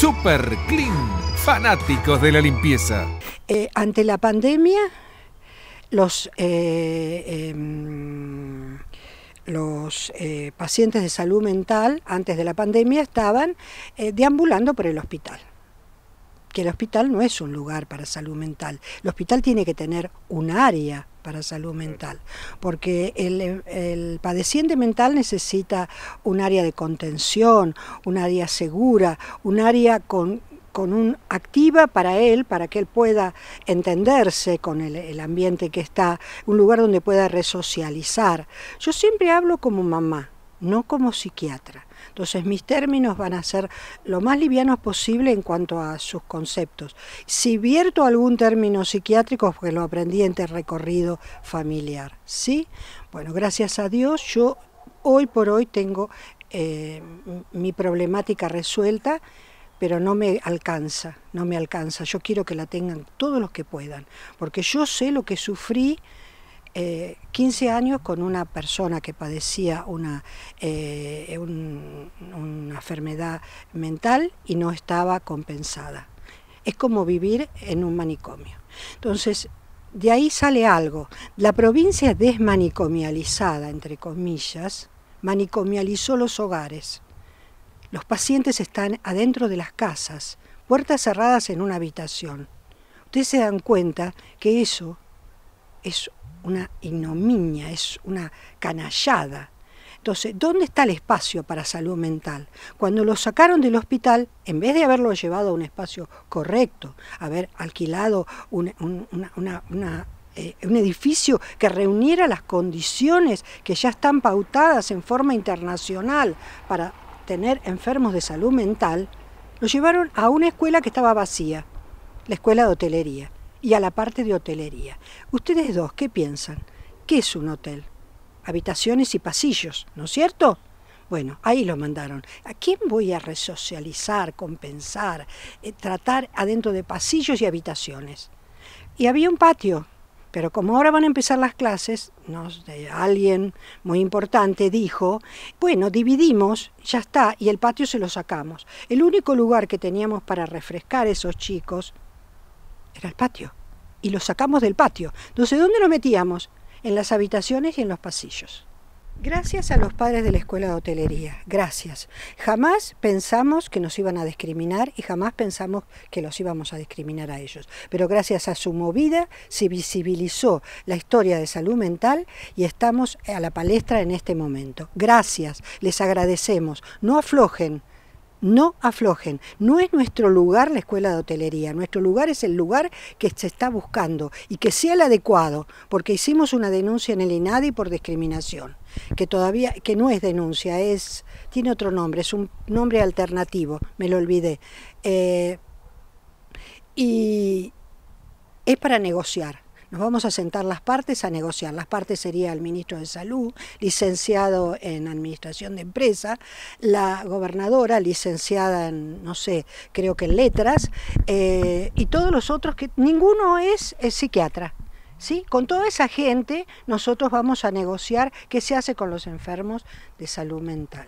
Super Clean, fanáticos de la limpieza. Eh, ante la pandemia, los, eh, em, los eh, pacientes de salud mental, antes de la pandemia, estaban deambulando por el hospital que el hospital no es un lugar para salud mental. El hospital tiene que tener un área para salud mental, porque el, el, padeciente mental necesita un área de contención, un área segura, un área con, con un activa para él, para que él pueda entenderse con el ambiente que está, un lugar donde pueda resocializar. Yo siempre hablo como mamá, no como psiquiatra. Entonces mis términos van a ser lo más livianos posible en cuanto a sus conceptos. Si vierto algún término psiquiátrico, porque lo aprendí en este recorrido familiar, ¿sí? Bueno, gracias a Dios yo hoy por hoy tengo eh, mi problemática resuelta, pero no me alcanza, no me alcanza. Yo quiero que la tengan todos los que puedan, porque yo sé lo que sufrí 15 eh, años con una persona que padecía una, eh, una enfermedad mental y no estaba compensada. Es como vivir en un manicomio. Entonces, de ahí sale algo. La provincia desmanicomializada, entre comillas, manicomializó los hogares. Los pacientes están adentro de las casas, puertas cerradas en una habitación. Ustedes se dan cuenta que eso es una ignominia, es una canallada. Entonces, ¿dónde está el espacio para salud mental? Cuando lo sacaron del hospital, en vez de haberlo llevado a un espacio correcto, haber alquilado eh, un edificio que reuniera las condiciones que ya están pautadas en forma internacional para tener enfermos de salud mental, lo llevaron a una escuela que estaba vacía, la escuela de hotelería y a la parte de hotelería. Ustedes dos, ¿qué piensan? ¿Qué es un hotel? Habitaciones y pasillos, ¿no es cierto? Bueno, ahí lo mandaron. ¿A quién voy a resocializar, compensar, eh, tratar adentro de pasillos y habitaciones? Y había un patio, pero como ahora van a empezar las clases, alguien muy importante dijo, bueno, dividimos, ya está, y el patio se lo sacamos. El único lugar que teníamos para refrescar esos chicos era el patio y los sacamos del patio. Entonces, ¿dónde lo metíamos? En las habitaciones y en los pasillos. Gracias a los padres de la escuela de hotelería, gracias. Jamás pensamos que nos iban a discriminar y jamás pensamos que los íbamos a discriminar a ellos. Pero gracias a su movida se visibilizó la historia de salud mental y estamos a la palestra en este momento. Gracias, les agradecemos. No aflojen no aflojen. No es nuestro lugar la escuela de hotelería, nuestro lugar es el lugar que se está buscando y que sea el adecuado, porque hicimos una denuncia en el INADI por discriminación, que todavía que no es denuncia, es tiene otro nombre, es un nombre alternativo, me lo olvidé. Eh, y es para negociar nos vamos a sentar las partes a negociar. Las partes sería el ministro de Salud, licenciado en Administración de Empresa, la gobernadora, licenciada en, no sé, creo que en Letras, eh, y todos los otros que ninguno es, es psiquiatra. ¿Sí? Con toda esa gente nosotros vamos a negociar qué se hace con los enfermos de salud mental.